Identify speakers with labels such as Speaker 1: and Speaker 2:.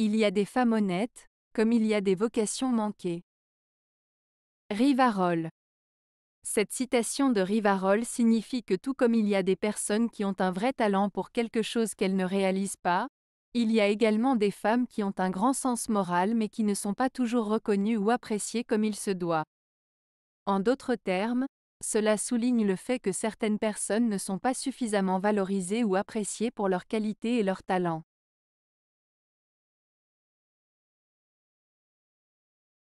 Speaker 1: Il y a des femmes honnêtes, comme il y a des vocations manquées. Rivarol. Cette citation de Rivarol signifie que tout comme il y a des personnes qui ont un vrai talent pour quelque chose qu'elles ne réalisent pas, il y a également des femmes qui ont un grand sens moral mais qui ne sont pas toujours reconnues ou appréciées comme il se doit. En d'autres termes, cela souligne le fait que certaines personnes ne sont pas suffisamment valorisées ou appréciées pour leurs qualités et leurs talents.